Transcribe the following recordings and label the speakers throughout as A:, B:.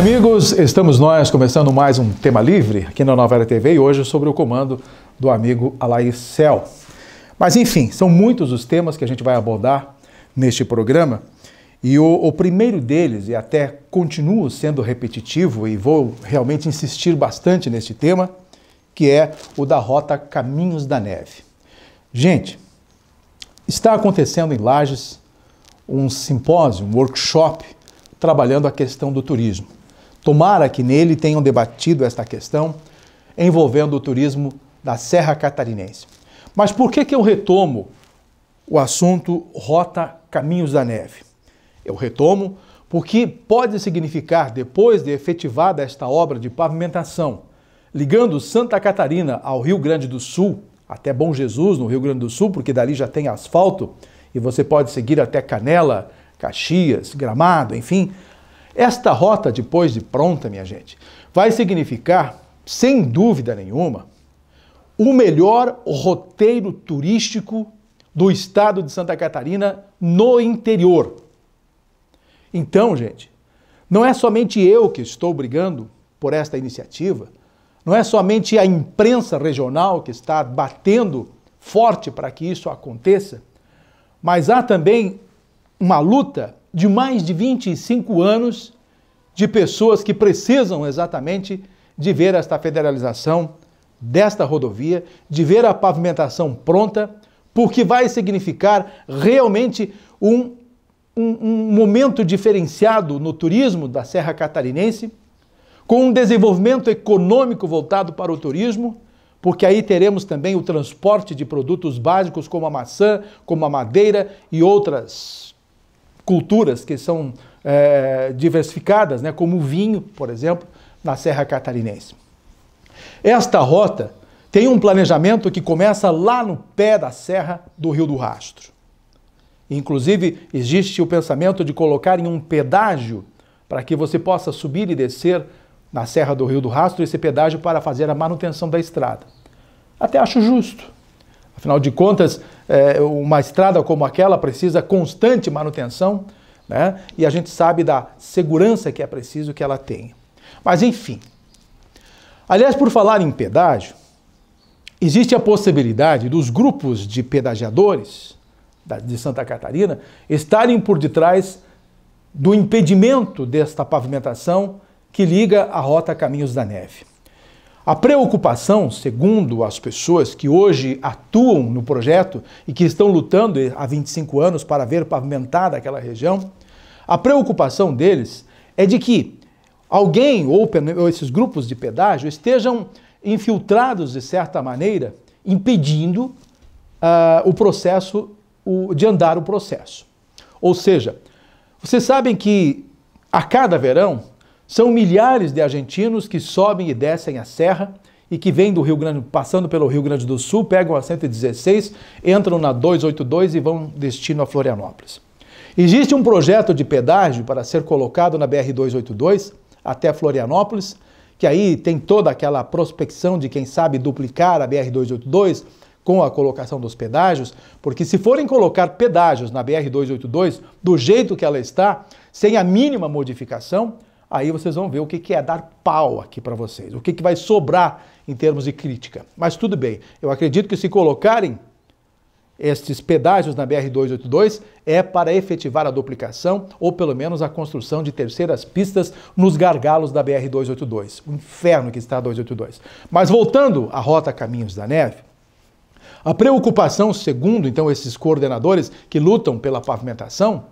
A: bem, amigos? Estamos nós começando mais um tema livre aqui na Nova Era TV e hoje é sobre o comando do amigo Alair Cell. Mas enfim, são muitos os temas que a gente vai abordar neste programa e o, o primeiro deles, e até continuo sendo repetitivo e vou realmente insistir bastante neste tema, que é o da rota Caminhos da Neve. Gente, está acontecendo em Lages um simpósio, um workshop trabalhando a questão do turismo. Tomara que nele tenham debatido esta questão envolvendo o turismo da Serra Catarinense. Mas por que, que eu retomo o assunto Rota Caminhos da Neve? Eu retomo porque pode significar, depois de efetivada esta obra de pavimentação, ligando Santa Catarina ao Rio Grande do Sul, até Bom Jesus, no Rio Grande do Sul, porque dali já tem asfalto e você pode seguir até Canela, Caxias, Gramado, enfim, esta rota, depois de pronta, minha gente, vai significar, sem dúvida nenhuma, o melhor roteiro turístico do estado de Santa Catarina no interior. Então, gente, não é somente eu que estou brigando por esta iniciativa, não é somente a imprensa regional que está batendo forte para que isso aconteça, mas há também uma luta de mais de 25 anos de pessoas que precisam exatamente de ver esta federalização desta rodovia, de ver a pavimentação pronta, porque vai significar realmente um, um, um momento diferenciado no turismo da Serra Catarinense, com um desenvolvimento econômico voltado para o turismo porque aí teremos também o transporte de produtos básicos como a maçã, como a madeira e outras culturas que são é, diversificadas, né, como o vinho, por exemplo, na Serra Catarinense. Esta rota tem um planejamento que começa lá no pé da serra do Rio do Rastro. Inclusive, existe o pensamento de colocar em um pedágio para que você possa subir e descer na Serra do Rio do Rastro esse pedágio para fazer a manutenção da estrada. Até acho justo. Afinal de contas, é, uma estrada como aquela precisa constante manutenção, né? E a gente sabe da segurança que é preciso que ela tenha. Mas enfim. Aliás, por falar em pedágio, existe a possibilidade dos grupos de pedagiadores de Santa Catarina estarem por detrás do impedimento desta pavimentação que liga a rota Caminhos da Neve. A preocupação, segundo as pessoas que hoje atuam no projeto e que estão lutando há 25 anos para ver pavimentada aquela região, a preocupação deles é de que alguém ou esses grupos de pedágio estejam infiltrados de certa maneira, impedindo uh, o processo o, de andar o processo. Ou seja, vocês sabem que a cada verão são milhares de argentinos que sobem e descem a serra e que vêm do Rio Grande, passando pelo Rio Grande do Sul, pegam a 116, entram na 282 e vão destino a Florianópolis. Existe um projeto de pedágio para ser colocado na BR 282 até Florianópolis, que aí tem toda aquela prospecção de quem sabe duplicar a BR 282 com a colocação dos pedágios, porque se forem colocar pedágios na BR 282 do jeito que ela está, sem a mínima modificação, aí vocês vão ver o que é dar pau aqui para vocês, o que vai sobrar em termos de crítica. Mas tudo bem, eu acredito que se colocarem estes pedágios na BR-282 é para efetivar a duplicação ou pelo menos a construção de terceiras pistas nos gargalos da BR-282. O inferno que está a 282. Mas voltando à rota Caminhos da Neve, a preocupação, segundo então esses coordenadores que lutam pela pavimentação,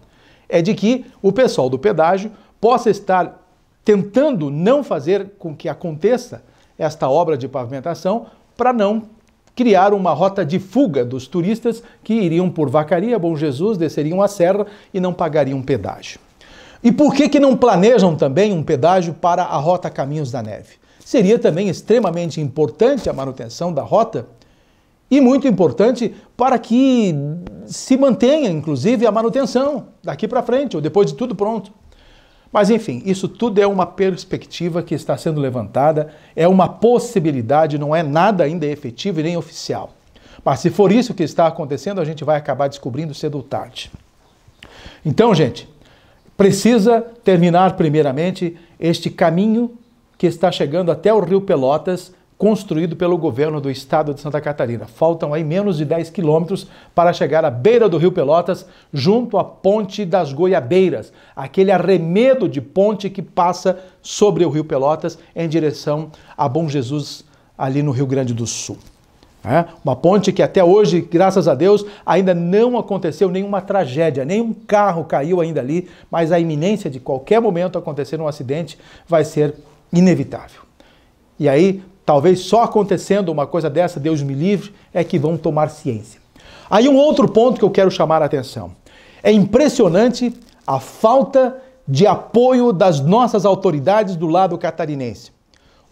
A: é de que o pessoal do pedágio possa estar tentando não fazer com que aconteça esta obra de pavimentação para não criar uma rota de fuga dos turistas que iriam por Vacaria, Bom Jesus, desceriam a serra e não pagariam pedágio. E por que, que não planejam também um pedágio para a rota Caminhos da Neve? Seria também extremamente importante a manutenção da rota e muito importante para que se mantenha, inclusive, a manutenção daqui para frente, ou depois de tudo pronto. Mas enfim, isso tudo é uma perspectiva que está sendo levantada, é uma possibilidade, não é nada ainda efetivo e nem oficial. Mas se for isso que está acontecendo, a gente vai acabar descobrindo cedo ou tarde. Então, gente, precisa terminar primeiramente este caminho que está chegando até o Rio Pelotas construído pelo governo do estado de Santa Catarina. Faltam aí menos de 10 quilômetros para chegar à beira do Rio Pelotas, junto à Ponte das Goiabeiras, aquele arremedo de ponte que passa sobre o Rio Pelotas em direção a Bom Jesus, ali no Rio Grande do Sul. É, uma ponte que até hoje, graças a Deus, ainda não aconteceu nenhuma tragédia, nenhum carro caiu ainda ali, mas a iminência de qualquer momento acontecer um acidente vai ser inevitável. E aí, talvez só acontecendo uma coisa dessa, Deus me livre, é que vão tomar ciência. Aí um outro ponto que eu quero chamar a atenção. É impressionante a falta de apoio das nossas autoridades do lado catarinense.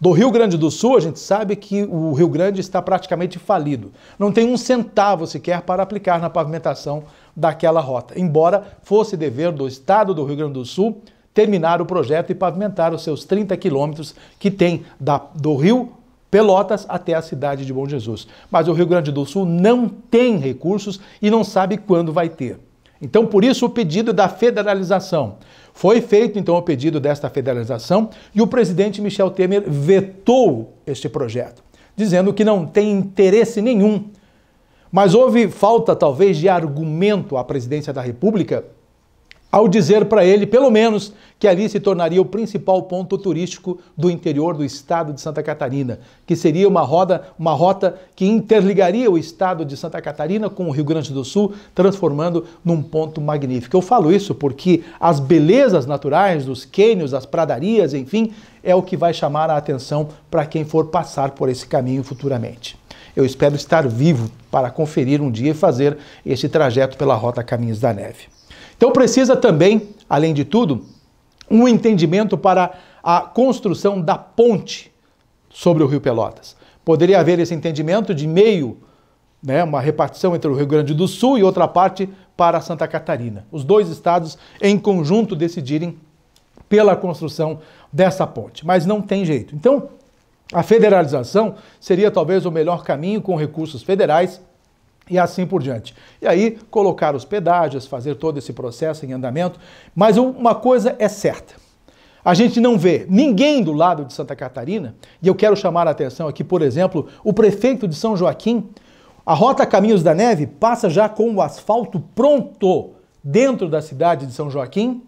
A: Do Rio Grande do Sul, a gente sabe que o Rio Grande está praticamente falido. Não tem um centavo sequer para aplicar na pavimentação daquela rota, embora fosse dever do estado do Rio Grande do Sul terminar o projeto e pavimentar os seus 30 quilômetros que tem da, do Rio Pelotas até a cidade de Bom Jesus. Mas o Rio Grande do Sul não tem recursos e não sabe quando vai ter. Então, por isso, o pedido da federalização. Foi feito, então, o pedido desta federalização e o presidente Michel Temer vetou este projeto, dizendo que não tem interesse nenhum. Mas houve falta, talvez, de argumento à presidência da República ao dizer para ele, pelo menos, que ali se tornaria o principal ponto turístico do interior do estado de Santa Catarina, que seria uma, roda, uma rota que interligaria o estado de Santa Catarina com o Rio Grande do Sul, transformando num ponto magnífico. Eu falo isso porque as belezas naturais dos cânions, as pradarias, enfim, é o que vai chamar a atenção para quem for passar por esse caminho futuramente. Eu espero estar vivo para conferir um dia e fazer esse trajeto pela rota Caminhos da Neve. Então precisa também, além de tudo, um entendimento para a construção da ponte sobre o Rio Pelotas. Poderia haver esse entendimento de meio, né, uma repartição entre o Rio Grande do Sul e outra parte para Santa Catarina. Os dois estados em conjunto decidirem pela construção dessa ponte, mas não tem jeito. Então, a federalização seria talvez o melhor caminho com recursos federais e assim por diante. E aí colocar os pedágios, fazer todo esse processo em andamento. Mas uma coisa é certa. A gente não vê ninguém do lado de Santa Catarina, e eu quero chamar a atenção aqui, por exemplo, o prefeito de São Joaquim. A rota Caminhos da Neve passa já com o asfalto pronto dentro da cidade de São Joaquim,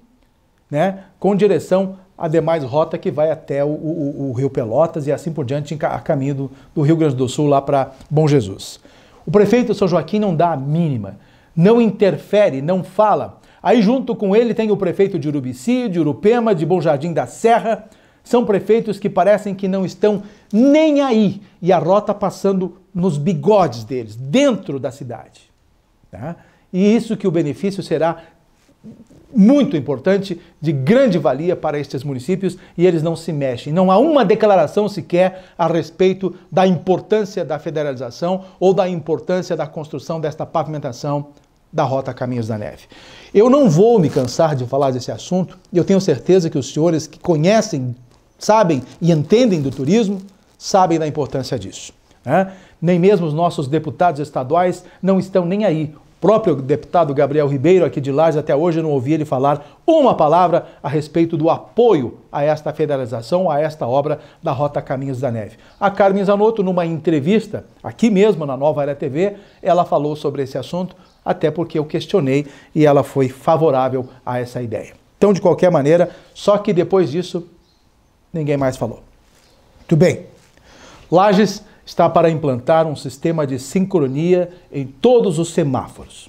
A: né, com direção a demais rota que vai até o, o, o Rio Pelotas e assim por diante, a caminho do, do Rio Grande do Sul lá para Bom Jesus. O prefeito São Joaquim não dá a mínima, não interfere, não fala. Aí junto com ele tem o prefeito de Urubici, de Urupema, de Bom Jardim da Serra. São prefeitos que parecem que não estão nem aí e a rota passando nos bigodes deles, dentro da cidade. Tá? E isso que o benefício será muito importante, de grande valia para estes municípios e eles não se mexem. Não há uma declaração sequer a respeito da importância da federalização ou da importância da construção desta pavimentação da Rota Caminhos da Neve. Eu não vou me cansar de falar desse assunto, eu tenho certeza que os senhores que conhecem, sabem e entendem do turismo, sabem da importância disso. Né? Nem mesmo os nossos deputados estaduais não estão nem aí próprio deputado Gabriel Ribeiro, aqui de Lages, até hoje eu não ouvi ele falar uma palavra a respeito do apoio a esta federalização, a esta obra da Rota Caminhos da Neve. A Carmen Zanotto, numa entrevista, aqui mesmo na Nova Era TV, ela falou sobre esse assunto, até porque eu questionei e ela foi favorável a essa ideia. Então, de qualquer maneira, só que depois disso, ninguém mais falou. Tudo bem. Lages está para implantar um sistema de sincronia em todos os semáforos.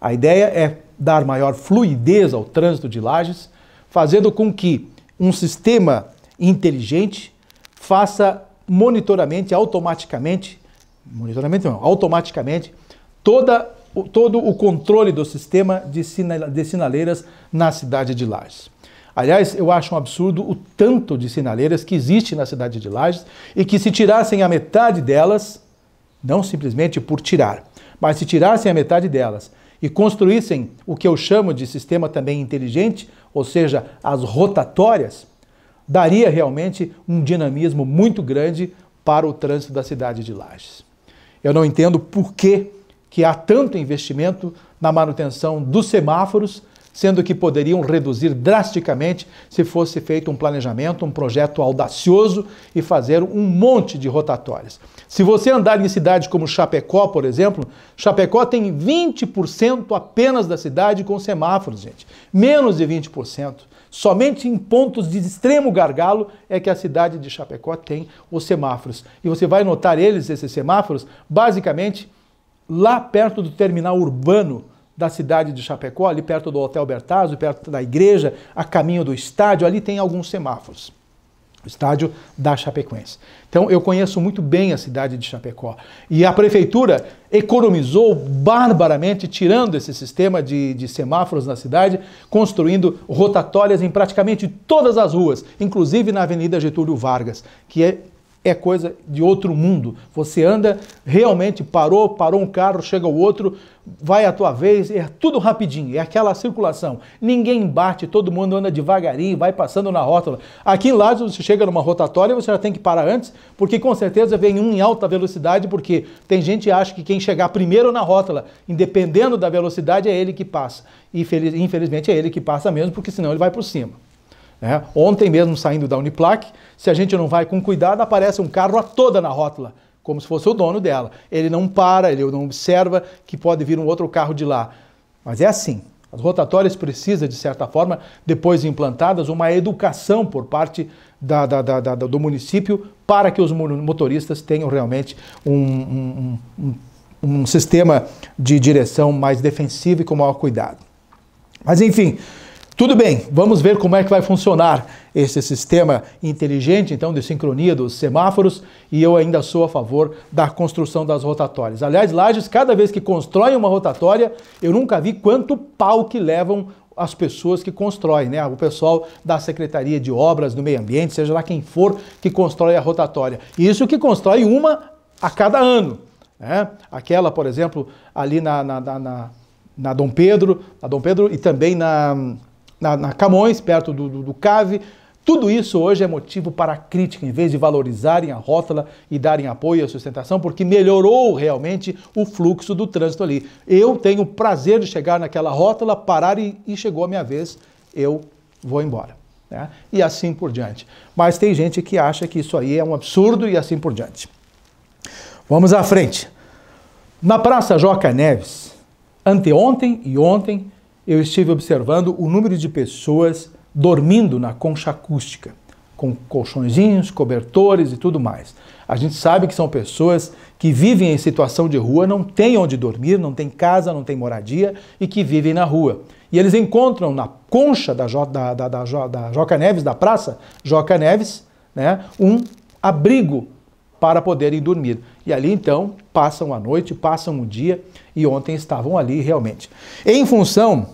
A: A ideia é dar maior fluidez ao trânsito de lajes, fazendo com que um sistema inteligente faça monitoramente, automaticamente, monitoramente não, automaticamente, toda, todo o controle do sistema de, sinaleiras na cidade de Lages. Aliás, eu acho um absurdo o tanto de sinaleiras que existe na cidade de Lages e que se tirassem a metade delas, não simplesmente por tirar, mas se tirassem a metade delas e construíssem o que eu chamo de sistema também inteligente, ou seja, as rotatórias, daria realmente um dinamismo muito grande para o trânsito da cidade de Lages. Eu não entendo por que, que há tanto investimento na manutenção dos semáforos sendo que poderiam reduzir drasticamente se fosse feito um planejamento, um projeto audacioso e fazer um monte de rotatórias. Se você andar em cidades como Chapecó, por exemplo, Chapecó tem 20% apenas da cidade com semáforos, gente. Menos de 20%. Somente em pontos de extremo gargalo é que a cidade de Chapecó tem os semáforos. E você vai notar eles, esses semáforos, basicamente lá perto do terminal urbano da cidade de Chapecó, ali perto do Hotel Bertazzo, perto da igreja, a caminho do estádio, ali tem alguns semáforos. O estádio da Chapecoense. Então eu conheço muito bem a cidade de Chapecó. E a prefeitura economizou barbaramente, tirando esse sistema de, de semáforos na cidade, construindo rotatórias em praticamente todas as ruas, inclusive na Avenida Getúlio Vargas, que é é coisa de outro mundo. Você anda, realmente parou, parou um carro, chega o outro, vai a tua vez, é tudo rapidinho, é aquela circulação. Ninguém bate, todo mundo anda devagarinho, vai passando na rótula. Aqui em Lázaro, você chega numa rotatória, você já tem que parar antes, porque com certeza vem um em alta velocidade, porque tem gente que acha que quem chegar primeiro na rótula, independendo da velocidade, é ele que passa. E infelizmente é ele que passa mesmo, porque senão ele vai por cima. Né? Ontem mesmo, saindo da Uniplac, se a gente não vai com cuidado, aparece um carro a toda na rótula, como se fosse o dono dela. Ele não para, ele não observa que pode vir um outro carro de lá. Mas é assim. As rotatórias precisam, de certa forma, depois implantadas, uma educação por parte da, da, da, do município para que os motoristas tenham realmente um, um, um, um sistema de direção mais defensivo e com maior cuidado. Mas, enfim, tudo bem, vamos ver como é que vai funcionar esse sistema inteligente, então, de sincronia dos semáforos, e eu ainda sou a favor da construção das rotatórias. Aliás, Lages, cada vez que constroem uma rotatória, eu nunca vi quanto pau que levam as pessoas que constroem, né? O pessoal da Secretaria de Obras, do Meio Ambiente, seja lá quem for, que constrói a rotatória. Isso que constrói uma a cada ano. Né? Aquela, por exemplo, ali na, na, na, na Dom Pedro, na Dom Pedro e também na na, na Camões, perto do, do, do Cave. Tudo isso hoje é motivo para crítica, em vez de valorizarem a rótula e darem apoio à sustentação, porque melhorou realmente o fluxo do trânsito ali. Eu tenho o prazer de chegar naquela rótula, parar e, e chegou a minha vez, eu vou embora. Né? E assim por diante. Mas tem gente que acha que isso aí é um absurdo e assim por diante. Vamos à frente. Na Praça Joca Neves, anteontem e ontem, eu estive observando o número de pessoas dormindo na concha acústica, com colchõezinhos, cobertores e tudo mais. A gente sabe que são pessoas que vivem em situação de rua, não têm onde dormir, não têm casa, não têm moradia e que vivem na rua. E eles encontram na concha da, jo, da, da, da Joca Neves, da praça Joca Neves, né, um abrigo para poderem dormir. E ali então passam a noite, passam o dia e ontem estavam ali realmente. Em função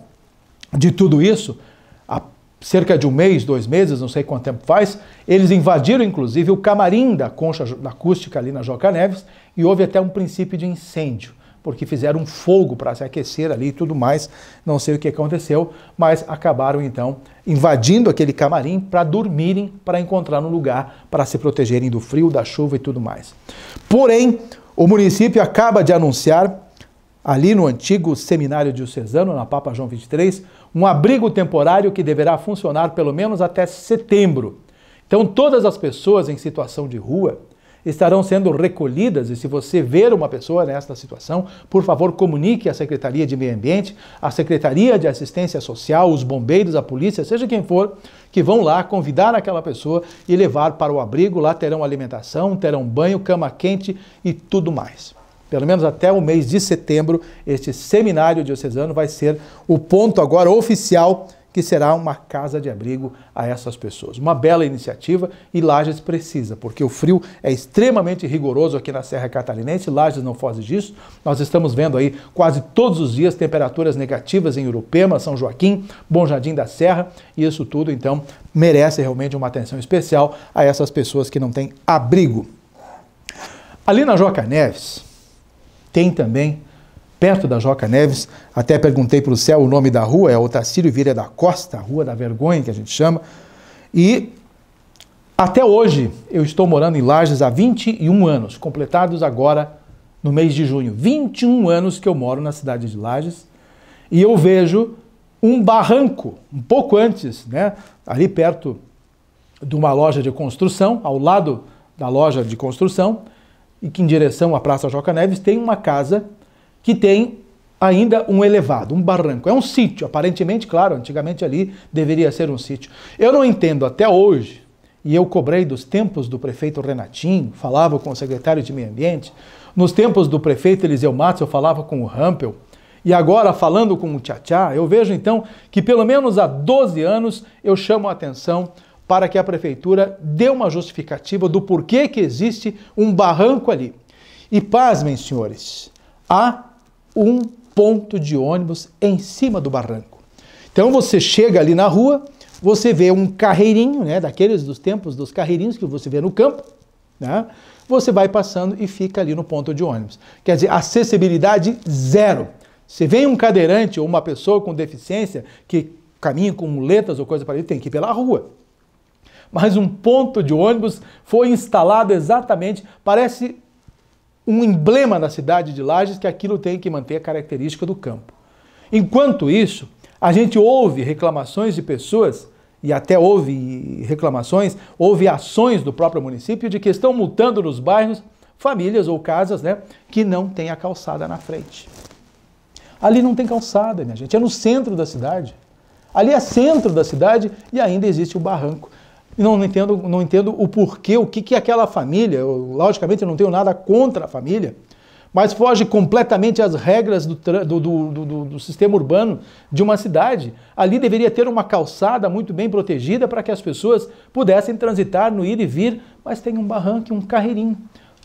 A: de tudo isso, há cerca de um mês, dois meses, não sei quanto tempo faz, eles invadiram inclusive o camarim da concha acústica ali na Joca Neves e houve até um princípio de incêndio porque fizeram fogo para se aquecer ali e tudo mais. Não sei o que aconteceu, mas acabaram então invadindo aquele camarim para dormirem, para encontrar um lugar para se protegerem do frio, da chuva e tudo mais. Porém, o município acaba de anunciar ali no antigo seminário diocesano, na Papa João 23, um abrigo temporário que deverá funcionar pelo menos até setembro. Então, todas as pessoas em situação de rua estarão sendo recolhidas. E se você ver uma pessoa nesta situação, por favor, comunique à Secretaria de Meio Ambiente, à Secretaria de Assistência Social, os bombeiros, a polícia, seja quem for, que vão lá convidar aquela pessoa e levar para o abrigo. Lá terão alimentação, terão banho, cama quente e tudo mais pelo menos até o mês de setembro, este seminário diocesano vai ser o ponto agora oficial que será uma casa de abrigo a essas pessoas. Uma bela iniciativa e Lages precisa, porque o frio é extremamente rigoroso aqui na Serra Catarinense, Lages não foge disso. Nós estamos vendo aí quase todos os dias temperaturas negativas em Urupema, São Joaquim, Bom Jardim da Serra, e isso tudo então merece realmente uma atenção especial a essas pessoas que não têm abrigo. Ali na Joca Neves tem também perto da Joca Neves. Até perguntei para o céu o nome da rua, é Otacílio Vieira da Costa, Rua da Vergonha, que a gente chama. E até hoje eu estou morando em Lages há 21 anos, completados agora no mês de junho. 21 anos que eu moro na cidade de Lages e eu vejo um barranco, um pouco antes, né, ali perto de uma loja de construção, ao lado da loja de construção, e que em direção à Praça Joca Neves tem uma casa que tem ainda um elevado, um barranco. É um sítio, aparentemente, claro, antigamente ali deveria ser um sítio. Eu não entendo até hoje, e eu cobrei dos tempos do prefeito Renatinho, falava com o secretário de Meio Ambiente, nos tempos do prefeito Eliseu Matos, eu falava com o Rampel, e agora falando com o Tchatchá, eu vejo então que pelo menos há 12 anos eu chamo a atenção para que a prefeitura dê uma justificativa do porquê que existe um barranco ali. E pasmem, senhores, há um ponto de ônibus em cima do barranco. Então você chega ali na rua, você vê um carreirinho, né, daqueles dos tempos dos carreirinhos que você vê no campo, né? Você vai passando e fica ali no ponto de ônibus. Quer dizer, acessibilidade zero. Se vem um cadeirante ou uma pessoa com deficiência que caminha com muletas ou coisa parecida, tem que ir pela rua. Mas um ponto de ônibus foi instalado exatamente, parece um emblema na cidade de Lages que aquilo tem que manter a característica do campo. Enquanto isso, a gente ouve reclamações de pessoas, e até houve reclamações, houve ações do próprio município de que estão multando nos bairros famílias ou casas né, que não têm a calçada na frente. Ali não tem calçada, minha gente, é no centro da cidade. Ali é centro da cidade e ainda existe o barranco não entendo, não entendo o porquê, o que, que aquela família, eu, logicamente eu não tenho nada contra a família, mas foge completamente às regras do, do, do, do, sistema urbano de uma cidade. Ali deveria ter uma calçada muito bem protegida para que as pessoas pudessem transitar no ir e vir, mas tem um barranco, um carreirinho.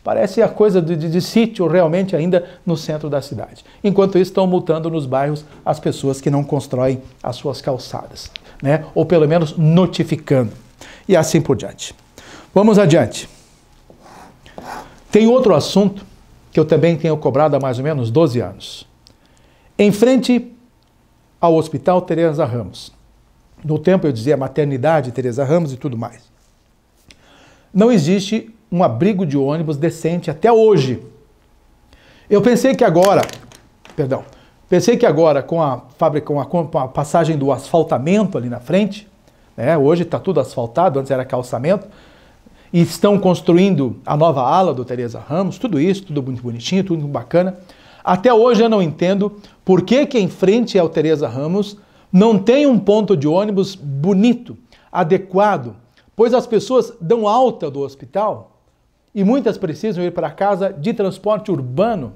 A: Parece a coisa de, de, de sítio realmente ainda no centro da cidade. Enquanto isso, estão multando nos bairros as pessoas que não constroem as suas calçadas, né? ou pelo menos notificando. E assim por diante. Vamos adiante. Tem outro assunto que eu também tenho cobrado há mais ou menos 12 anos. Em frente ao Hospital Teresa Ramos. No tempo eu dizia maternidade Teresa Ramos e tudo mais. Não existe um abrigo de ônibus decente até hoje. Eu pensei que agora, perdão, pensei que agora com a fábrica, com a, com a passagem do asfaltamento ali na frente, né? Hoje está tudo asfaltado, antes era calçamento. E estão construindo a nova ala do Teresa Ramos, tudo isso, tudo muito bonitinho, tudo muito bacana. Até hoje eu não entendo por que, que em frente ao Teresa Ramos não tem um ponto de ônibus bonito, adequado, pois as pessoas dão alta do hospital e muitas precisam ir para casa de transporte urbano.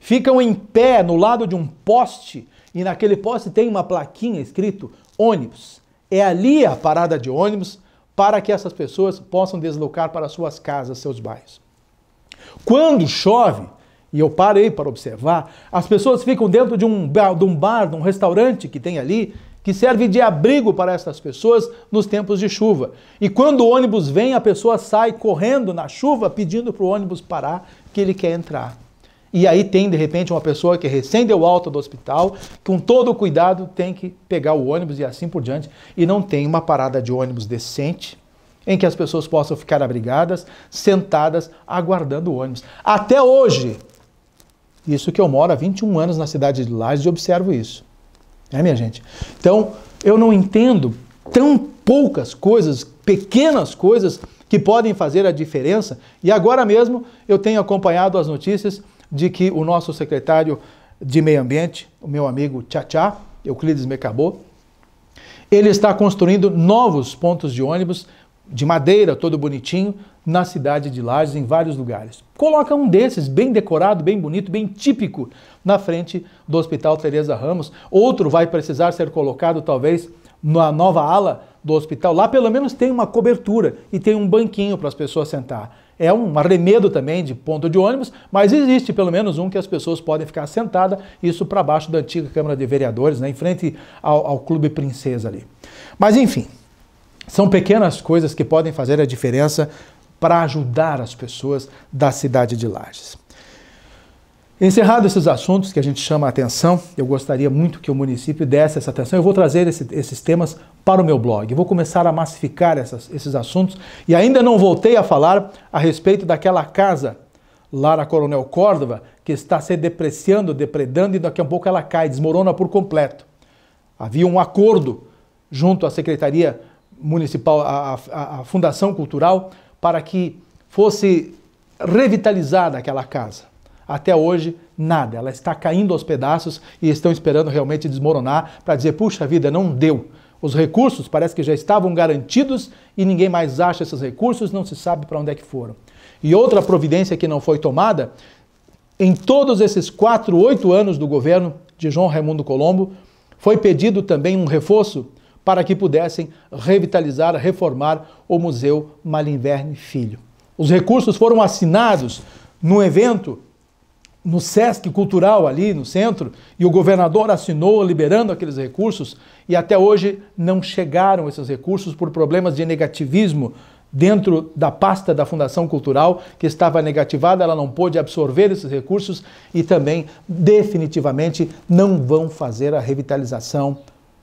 A: Ficam em pé no lado de um poste e naquele poste tem uma plaquinha escrito ônibus. É ali a parada de ônibus para que essas pessoas possam deslocar para suas casas, seus bairros. Quando chove, e eu parei para observar, as pessoas ficam dentro de um, bar, de um bar, de um restaurante que tem ali, que serve de abrigo para essas pessoas nos tempos de chuva. E quando o ônibus vem, a pessoa sai correndo na chuva pedindo para o ônibus parar, que ele quer entrar. E aí tem, de repente, uma pessoa que recém deu alta do hospital, com todo o cuidado tem que pegar o ônibus e assim por diante, e não tem uma parada de ônibus decente, em que as pessoas possam ficar abrigadas, sentadas, aguardando o ônibus. Até hoje, isso que eu moro há 21 anos na cidade de Lages e observo isso. É, minha gente? Então, eu não entendo tão poucas coisas, pequenas coisas, que podem fazer a diferença. E agora mesmo eu tenho acompanhado as notícias de que o nosso secretário de Meio Ambiente, o meu amigo Tchatchá, Euclides Mecabô, ele está construindo novos pontos de ônibus de madeira, todo bonitinho, na cidade de Lages, em vários lugares. Coloca um desses, bem decorado, bem bonito, bem típico, na frente do Hospital Tereza Ramos. Outro vai precisar ser colocado, talvez, na nova ala do hospital. Lá, pelo menos, tem uma cobertura e tem um banquinho para as pessoas sentar é um arremedo também de ponto de ônibus, mas existe pelo menos um que as pessoas podem ficar sentadas, isso para baixo da antiga Câmara de Vereadores, né, em frente ao, ao Clube Princesa ali. Mas enfim, são pequenas coisas que podem fazer a diferença para ajudar as pessoas da cidade de Lages. Encerrado esses assuntos que a gente chama a atenção, eu gostaria muito que o município desse essa atenção. Eu vou trazer esse, esses temas para o meu blog. vou começar a massificar essas, esses assuntos e ainda não voltei a falar a respeito daquela casa lá na Coronel Córdova que está se depreciando, depredando e daqui a pouco ela cai, desmorona por completo. Havia um acordo junto à Secretaria Municipal, à Fundação Cultural, para que fosse revitalizada aquela casa. Até hoje, nada. Ela está caindo aos pedaços e estão esperando realmente desmoronar para dizer: puxa vida, não deu. Os recursos parece que já estavam garantidos e ninguém mais acha esses recursos, não se sabe para onde é que foram. E outra providência que não foi tomada, em todos esses quatro, oito anos do governo de João Raimundo Colombo, foi pedido também um reforço para que pudessem revitalizar, reformar o Museu Malinverne Filho. Os recursos foram assinados no evento no SESC Cultural ali no centro, e o governador assinou liberando aqueles recursos, e até hoje não chegaram esses recursos por problemas de negativismo dentro da pasta da Fundação Cultural, que estava negativada, ela não pôde absorver esses recursos e também definitivamente não vão fazer a revitalização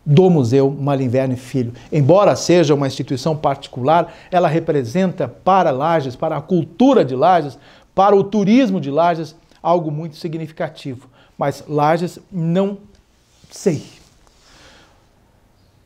A: do Museu Malinverne Filho. Embora seja uma instituição particular, ela representa para Lages, para a cultura de Lages, para o turismo de Lages, algo muito significativo. Mas Lages, não sei.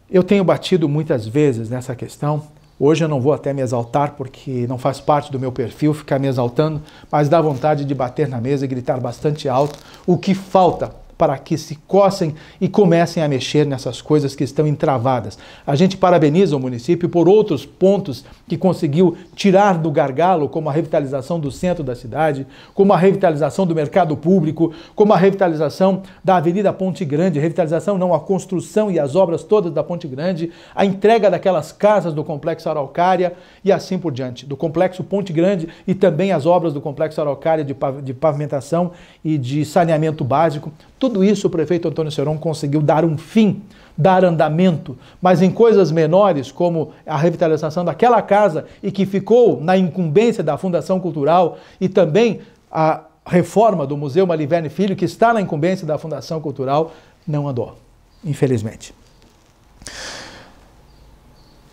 A: Eu tenho batido muitas vezes nessa questão. Hoje eu não vou até me exaltar porque não faz parte do meu perfil ficar me exaltando, mas dá vontade de bater na mesa e gritar bastante alto o que falta para que se cossem e comecem a mexer nessas coisas que estão entravadas. A gente parabeniza o município por outros pontos que conseguiu tirar do gargalo, como a revitalização do centro da cidade, como a revitalização do mercado público, como a revitalização da Avenida Ponte Grande, revitalização não, a construção e as obras todas da Ponte Grande, a entrega daquelas casas do Complexo Araucária e assim por diante, do Complexo Ponte Grande e também as obras do Complexo Araucária de pavimentação e de saneamento básico tudo isso o prefeito Antônio Seron conseguiu dar um fim, dar andamento, mas em coisas menores, como a revitalização daquela casa e que ficou na incumbência da Fundação Cultural e também a reforma do Museu Maliverne Filho, que está na incumbência da Fundação Cultural, não andou, infelizmente.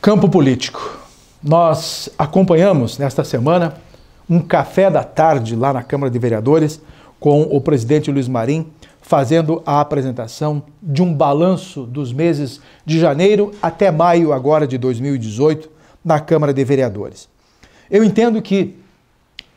A: Campo político. Nós acompanhamos nesta semana um café da tarde lá na Câmara de Vereadores com o presidente Luiz Marim fazendo a apresentação de um balanço dos meses de janeiro até maio agora de 2018 na Câmara de Vereadores. Eu entendo que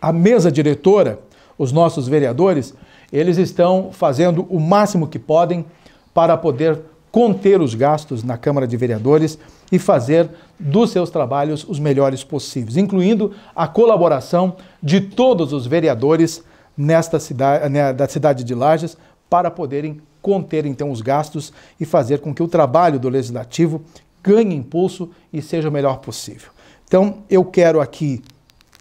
A: a mesa diretora, os nossos vereadores, eles estão fazendo o máximo que podem para poder conter os gastos na Câmara de Vereadores e fazer dos seus trabalhos os melhores possíveis, incluindo a colaboração de todos os vereadores nesta cidade, né, da cidade de Lages para poderem conter então os gastos e fazer com que o trabalho do legislativo ganhe impulso e seja o melhor possível. Então, eu quero aqui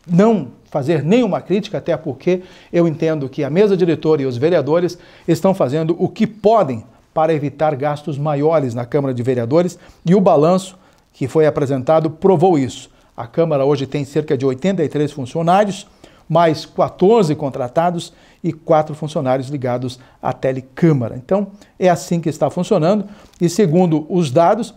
A: não fazer nenhuma crítica, até porque eu entendo que a mesa diretora e os vereadores estão fazendo o que podem para evitar gastos maiores na Câmara de Vereadores e o balanço que foi apresentado provou isso. A Câmara hoje tem cerca de 83 funcionários, mais 14 contratados e quatro funcionários ligados à telecâmara. Então, é assim que está funcionando. E segundo os dados,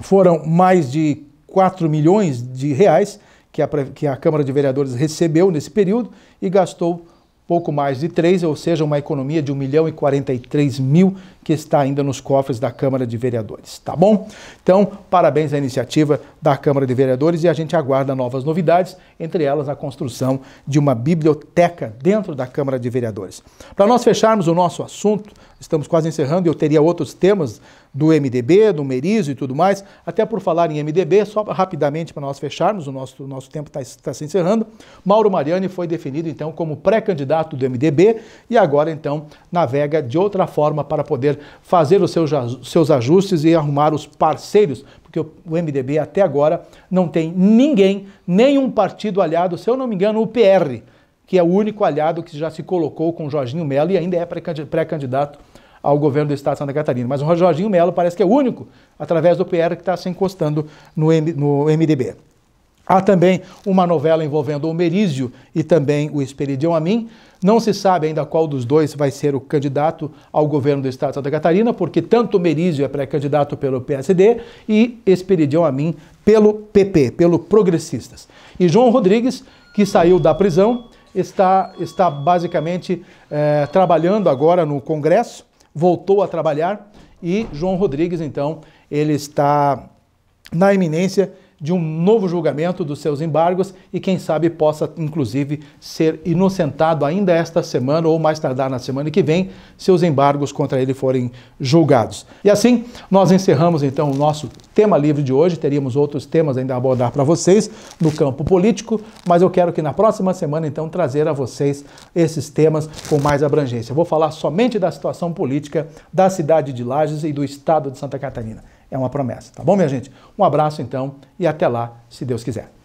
A: foram mais de 4 milhões de reais que a, que a Câmara de Vereadores recebeu nesse período e gastou pouco mais de 3, ou seja, uma economia de 1 milhão e 43 mil que está ainda nos cofres da Câmara de Vereadores, tá bom? Então, parabéns à iniciativa da Câmara de Vereadores e a gente aguarda novas novidades, entre elas a construção de uma biblioteca dentro da Câmara de Vereadores. Para nós fecharmos o nosso assunto, estamos quase encerrando, eu teria outros temas do MDB, do Merizo e tudo mais. Até por falar em MDB, só rapidamente para nós fecharmos, o nosso, nosso tempo está tá se encerrando. Mauro Mariani foi definido então como pré-candidato do MDB e agora então navega de outra forma para poder poder fazer os seus, seus ajustes e arrumar os parceiros, porque o MDB até agora não tem ninguém, nenhum partido aliado, se eu não me engano, o PR, que é o único aliado que já se colocou com Jorginho Melo e ainda é pré-candidato ao governo do estado de Santa Catarina. Mas o Jorginho Melo parece que é o único, através do PR, que está se encostando no, M, no MDB. Há também uma novela envolvendo o Merizio e também o Esperidião Amin, não se sabe ainda qual dos dois vai ser o candidato ao governo do estado de Santa Catarina, porque tanto Merizio é pré-candidato pelo PSD e Esperidião Amin pelo PP, pelo Progressistas. E João Rodrigues, que saiu da prisão, está, está basicamente é, trabalhando agora no Congresso, voltou a trabalhar, e João Rodrigues, então, ele está na iminência de um novo julgamento dos seus embargos e, quem sabe, possa inclusive ser inocentado ainda esta semana ou mais tardar na semana que vem, se os embargos contra ele forem julgados. E assim, nós encerramos então o nosso tema livre de hoje. Teríamos outros temas ainda a abordar para vocês no campo político, mas eu quero que na próxima semana então trazer a vocês esses temas com mais abrangência. Eu vou falar somente da situação política da cidade de Lages e do estado de Santa Catarina é uma promessa, tá bom, minha gente? Um abraço então e até lá, se Deus quiser.